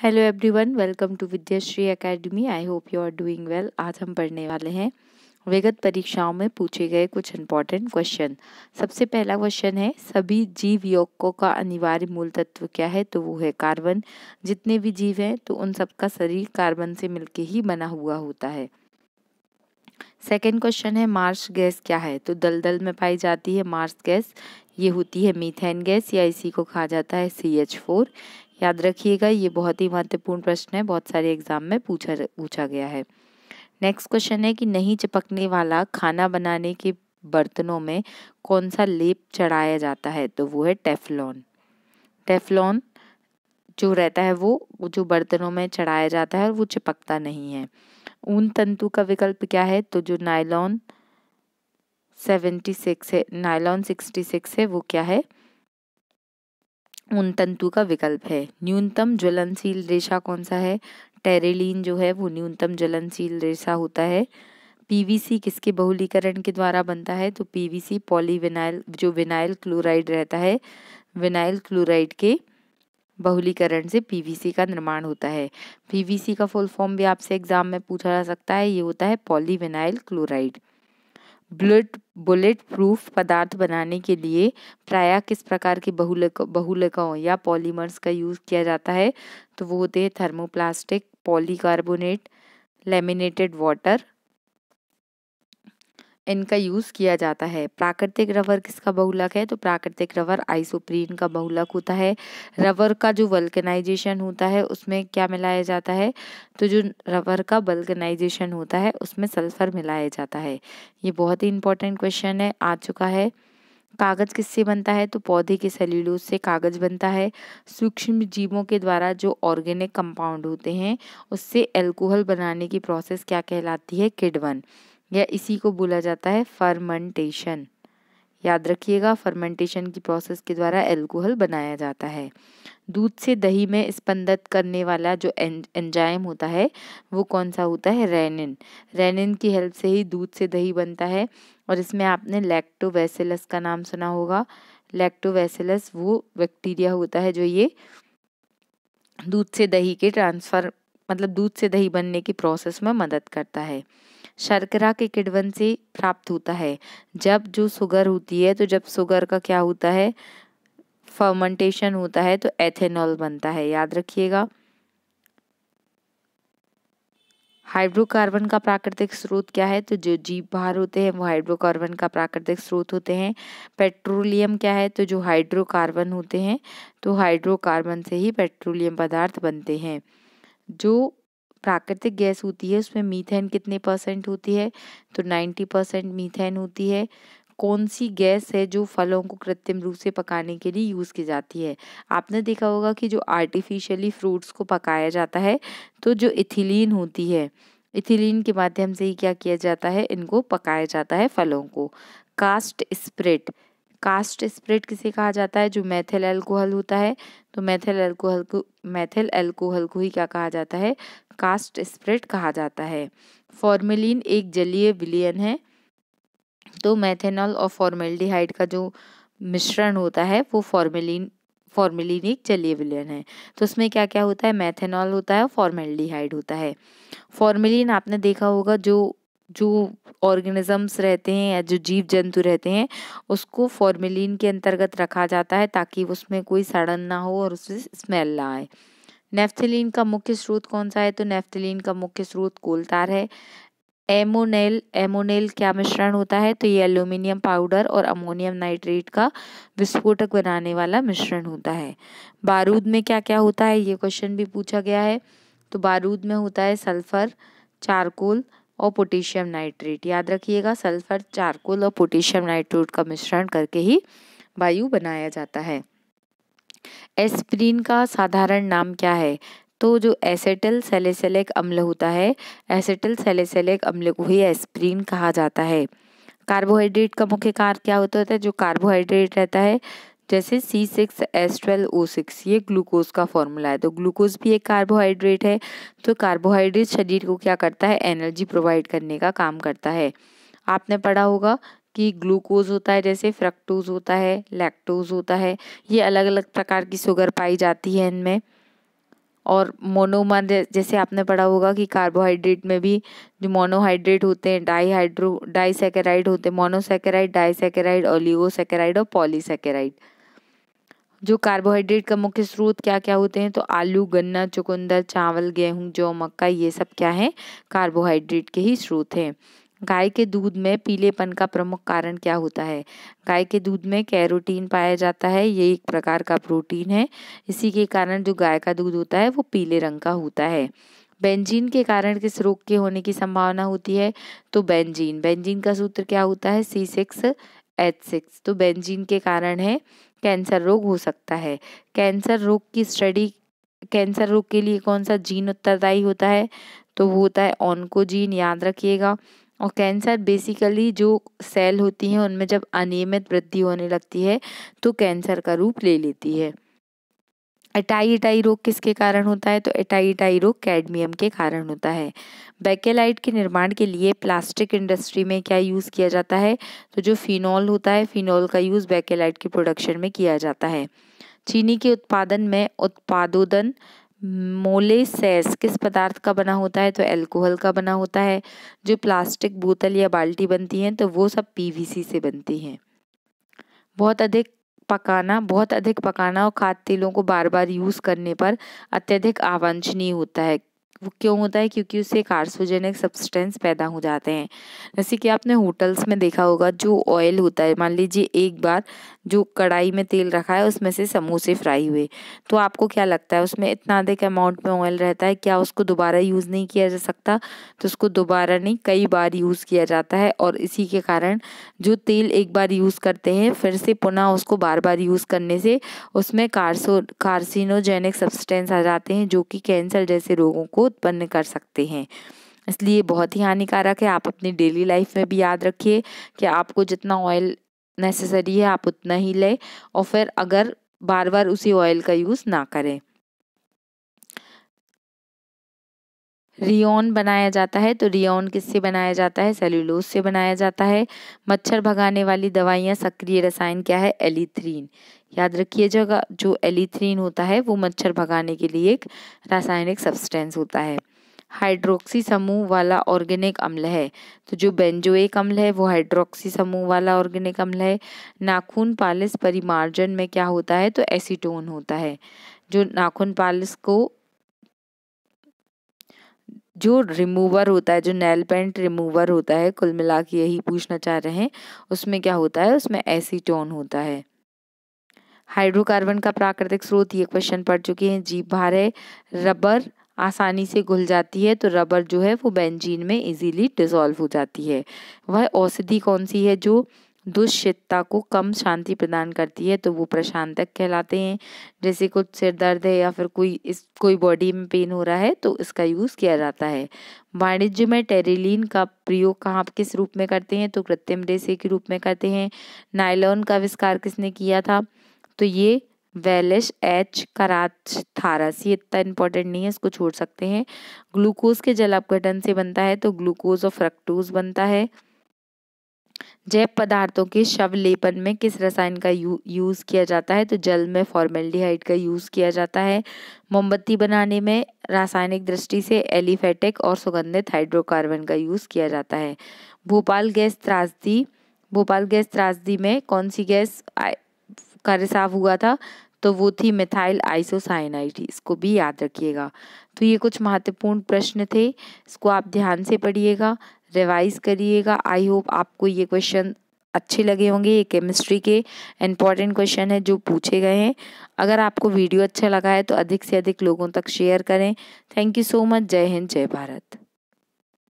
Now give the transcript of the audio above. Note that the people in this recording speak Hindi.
hello everyone welcome to Vidyashree academy I hope you are doing well आज हम पढ़ने वाले हैं विगत परीक्षाओं में पूछे गए कुछ इंपॉर्टेंट क्वेश्चन सबसे पहला क्वेश्चन है सभी जीव यौकों का अनिवार्य मूल तत्व क्या है तो वो है कार्बन जितने भी जीव हैं तो उन सबका शरीर कार्बन से मिलकर ही बना हुआ होता है सेकेंड क्वेश्चन है मार्स गैस क्या है तो दलदल में पाई जाती है मार्स गैस ये होती है मीथेन गैस या इसी को कहा जाता है सी एच फोर याद रखिएगा ये बहुत ही महत्वपूर्ण प्रश्न है बहुत सारे एग्जाम में पूछा पूछा गया है नेक्स्ट क्वेश्चन है कि नहीं चिपकने वाला खाना बनाने के बर्तनों में कौन सा लेप चढ़ाया जाता है तो वो है टेफलॉन टेफलॉन जो रहता है वो जो बर्तनों में चढ़ाया जाता है और वो चिपकता नहीं है ऊन तंतु का विकल्प क्या है तो जो नायलॉन सेवेंटी सिक्स है नायलॉन सिक्सटी सिक्स है वो क्या है उन तंतु का विकल्प है न्यूनतम ज्वलनशील रेशा कौन सा है टेरेलिन जो है वो न्यूनतम ज्वलनशील रेशा होता है पीवीसी किसके बहुलीकरण के द्वारा बनता है तो पीवीसी पॉलीविनाइल जो विनाइल क्लोराइड रहता है विनाइल क्लोराइड के बहुलीकरण से पीवीसी का निर्माण होता है पीवीसी का फुल फॉर्म भी आपसे एग्जाम में पूछा जा सकता है ये होता है polyvinyl chloride bullet bulletproof पदार्थ बनाने के लिए प्रायः किस प्रकार के बहुलक बहुलकों या पॉलीमर्स का यूज़ किया जाता है तो वो होते हैं थर्मोप्लास्टिक पॉलीकार्बोनेट लेमिनेटेड वाटर इनका यूज़ किया जाता है प्राकृतिक रबर किसका बहुलक है तो प्राकृतिक रबर आइसोप्रीन का बहुलक होता है रबर का जो वल्कनाइजेशन होता है उसमें क्या मिलाया जाता है तो जो रबर का वल्कनाइजेशन होता है उसमें सल्फर मिलाया जाता है ये बहुत ही इंपॉर्टेंट क्वेश्चन है आ चुका है कागज़ किससे बनता है तो पौधे के सेल्यूलोज से कागज़ बनता है सूक्ष्म जीवों के द्वारा जो ऑर्गेनिक कंपाउंड होते हैं उससे एल्कोहल बनाने की प्रोसेस क्या कहलाती है किडवन या इसी को बोला जाता है फर्मेंटेशन याद रखिएगा फर्मेंटेशन की प्रोसेस के द्वारा एल्कोहल बनाया जाता है दूध से दही में स्पंदत करने वाला जो एंजाइम होता है वो कौन सा होता है रेनिन रेनिन की हेल्प से ही दूध से दही बनता है और इसमें आपने लैक्टोवैसिलस का नाम सुना होगा लैक्टोवैसिलस वो बैक्टीरिया होता है जो ये दूध से दही के ट्रांसफ़र मतलब दूध से दही बनने की प्रोसेस में मदद करता है शर्करा के किडवन से प्राप्त होता है जब जो शुगर होती है तो जब सुगर का क्या होता है फर्मेंटेशन होता है तो एथेनॉल बनता है याद रखिएगा हाइड्रोकार्बन का प्राकृतिक स्रोत क्या है तो जो जीप बाहर होते हैं वो हाइड्रोकार्बन का प्राकृतिक स्रोत होते हैं पेट्रोलियम क्या है तो जो हाइड्रोकार्बन होते हैं तो हाइड्रोकार्बन से ही पेट्रोलियम पदार्थ बनते हैं जो प्राकृतिक गैस होती है उसमें मीथेन कितने परसेंट होती है तो 90 परसेंट मीथेन होती है कौन सी गैस है जो फलों को कृत्रिम रूप से पकाने के लिए यूज़ की जाती है आपने देखा होगा कि जो आर्टिफिशियली फ्रूट्स को पकाया जाता है तो जो इथिलीन होती है इथिलीन के माध्यम से ही क्या किया जाता है इनको पकाया जाता है फलों को कास्ट स्प्रेड कास्ट स्प्रिट किसे कहा जाता है जो मैथिल एल्कोहल होता है तो मैथिल एल्कोहल को मैथिल एल्कोहल को ही क्या कहा जाता है कास्ट स्प्रिट कहा जाता है फॉर्मेलिन एक जलीय विलियन है तो मैथेनॉल और फॉर्मेल्डिहाइड का जो मिश्रण होता है वो फॉर्मेलिन फॉर्मेलिन एक जलीय विलियन है तो उसमें क्या क्या होता है मैथेनॉल होता है और फॉर्मेल्डिहाइड होता है फॉर्मेलिन आपने देखा होगा जो जो ऑर्गेनिज़म्स रहते हैं या जो जीव जंतु रहते हैं उसको फॉर्मेलिन के अंतर्गत रखा जाता है ताकि उसमें कोई सड़न ना हो और उससे स्मेल ना आए नेफ्थलीन का मुख्य स्रोत कौन सा है तो नेफ्थलीन का मुख्य स्रोत कोलतार है एमोनेल एमोनेल क्या मिश्रण होता है तो ये एल्यूमिनियम पाउडर और अमोनियम नाइट्रेट का विस्फोटक बनाने वाला मिश्रण होता है बारूद में क्या क्या होता है ये क्वेश्चन भी पूछा गया है तो बारूद में होता है सल्फर चारकोल और पोटेशियम नाइट्रेट याद रखिएगा सल्फर चारकोल और पोटेशियम नाइट्रेट का मिश्रण करके ही वायु बनाया जाता है एस्प्रीन का साधारण नाम क्या है तो जो एसेटल सेलेसेलेक अम्ल होता है एसेटल सेलेसेलेक अम्ल को ही एस्प्रीन कहा जाता है कार्बोहाइड्रेट का मुख्य कार्य क्या होता है जो कार्बोहाइड्रेट रहता है जैसे C six S twelve O six ये ग्लूकोज का फॉर्मूला है तो ग्लूकोज भी एक कार्बोहाइड्रेट है तो कार्बोहाइड्रेट शरीर को क्या करता है एनर्जी प्रोवाइड करने का काम करता है आपने पढ़ा होगा कि ग्लूकोज होता है जैसे फ्रक्टोज होता है लैक्टोज होता है ये अलग अलग प्रकार की शुगर पाई जाती है इनमें और मोनोमर जैसे आपने पढ़ा होगा कि कार्बोहाइड्रेट में भी जो मोनोहाइड्रेट होते हैं डाईहाइड्रो डाईसेकेराइड होते हैं मोनोसेकेराइड डाईसेकेराइड ओलिगोसेकेराइड और पॉलीसेकेराइड जो कार्बोहाइड्रेट का मुख्य स्रोत क्या क्या होते हैं तो आलू गन्ना चुकंदर चावल गेहूँ जौ मक्का ये सब क्या है कार्बोहाइड्रेट के ही स्रोत हैं गाय के दूध में पीलेपन का प्रमुख कारण क्या होता है गाय के दूध में कैरोटीन पाया जाता है ये एक प्रकार का प्रोटीन है इसी के कारण जो गाय का दूध होता है वो पीले रंग का होता है बेंजीन के कारण किस रोग के होने की संभावना होती है तो बेंजीन बेंजीन का सूत्र क्या होता है सी सिक्स एच सिक्स तो बेंजीन के कारण है कैंसर रोग हो सकता है कैंसर रोग की स्टडी कैंसर रोग के लिए कौन सा जीन उत्तरदायी होता है तो वो होता है ऑनको जीन याद रखिएगा और कैंसर बेसिकली जो सेल होती हैं उनमें जब अनियमित वृद्धि होने लगती है तो कैंसर का रूप ले लेती है अटाई इटाई रोग किसके कारण होता है तो अटाई इटाई रोग कैडमियम के कारण होता है बैकेलाइट के निर्माण के लिए प्लास्टिक इंडस्ट्री में क्या यूज़ किया जाता है तो जो फिनॉल होता है फिनॉल का यूज़ बैकेलाइट के प्रोडक्शन में किया जाता है चीनी के उत्पादन में उत्पादोदन मोलेसेस किस पदार्थ का बना होता है तो एल्कोहल का बना होता है जो प्लास्टिक बोतल या बाल्टी बनती हैं तो वो सब पी से बनती हैं बहुत अधिक पकाना बहुत अधिक पकाना और खाद्य तेलों को बार बार यूज़ करने पर अत्यधिक आवंछनीय होता है वो क्यों होता है क्योंकि उससे कार्सोजेनिक सब्सटेंस पैदा हो जाते हैं जैसे कि आपने होटल्स में देखा होगा जो ऑयल होता है मान लीजिए एक बार जो कढ़ाई में तेल रखा है उसमें से समोसे फ्राई हुए तो आपको क्या लगता है उसमें इतना अधिक अमाउंट में ऑयल रहता है क्या उसको दोबारा यूज़ नहीं किया जा सकता तो उसको दोबारा नहीं कई बार यूज़ किया जाता है और इसी के कारण जो तेल एक बार यूज़ करते हैं फिर से पुनः उसको बार बार यूज़ करने से उसमें कार्सो कार्सिनोजेनिक सब्सटेंस आ जाते हैं जो कि कैंसर जैसे रोगों को उत्पन्न कर सकते हैं इसलिए बहुत ही हानिकारक है आप अपनी डेली लाइफ में भी याद रखिए कि आपको जितना ऑयल नेसेसरी है आप उतना ही लें और फिर अगर बार बार उसी ऑयल का यूज़ ना करें रियोन बनाया जाता है तो रियोन किससे बनाया जाता है सेल्यूलोज से बनाया जाता है मच्छर भगाने वाली दवाइयाँ सक्रिय रसायन क्या है एलिथ्रीन याद रखिएगा जो एलिथ्रीन होता है वो मच्छर भगाने के लिए एक रासायनिक सब्सटेंस होता है हाइड्रोक्सी समूह वाला ऑर्गेनिक अम्ल है तो जो बेंजोएक अम्ल है वो हाइड्रोक्सी समूह वाला ऑर्गेनिक अम्ल है नाखून पालिस परिमार्जन में क्या होता है तो एसीटोन होता है जो नाखून पालिस को जो रिमूवर होता है जो नेल पेंट रिमूवर होता है कुल मिला के यही पूछना चाह रहे हैं उसमें क्या होता है उसमें एसीटोन होता है हाइड्रोकार्बन का प्राकृतिक स्रोत ये क्वेश्चन पढ़ चुके हैं जीप भार है रबर आसानी से घुल जाती है तो रबर जो है वो बेंजीन में इजीली डिसॉल्व हो जाती है वह औषधि कौन सी है जो दुश्चितता को कम शांति प्रदान करती है तो वो प्रशांतक कहलाते हैं जैसे कुछ सिर दर्द है या फिर कोई इस कोई बॉडी में पेन हो रहा है तो इसका यूज़ किया जाता है वाणिज्य में टेरिलीन का प्रयोग कहाँ किस रूप में करते हैं तो कृत्रिम रेसे के रूप में करते हैं नायलॉन का आविष्कार किसने किया था तो ये वेलिश एच कराच थारस ये इतना इंपॉर्टेंट नहीं है इसको छोड़ सकते हैं ग्लूकोज के जल अपघटन से बनता है तो ग्लूकोज और फ्रक्टोज बनता है जैव पदार्थों के शव लेपन में किस रसायन का यू, यूज़ किया जाता है तो जल में फॉर्मेल्डिहाइड का यूज़ किया जाता है मोमबत्ती बनाने में रासायनिक दृष्टि से एलिफेटिक और सुगंधित हाइड्रोकार्बन का यूज़ किया जाता है भोपाल गैस त्रासदी भोपाल गैस त्रासदी में कौन सी गैस का रिसाव हुआ था तो वो थी मिथाइल आइसोसाइनाइड इसको भी याद रखिएगा तो ये कुछ महत्वपूर्ण प्रश्न थे इसको आप ध्यान से पढ़िएगा रिवाइज करिएगा आई होप आपको ये क्वेश्चन अच्छे लगे होंगे ये केमिस्ट्री के इम्पॉर्टेंट क्वेश्चन है जो पूछे गए हैं अगर आपको वीडियो अच्छा लगा है तो अधिक से अधिक लोगों तक शेयर करें थैंक यू सो मच जय हिंद जय भारत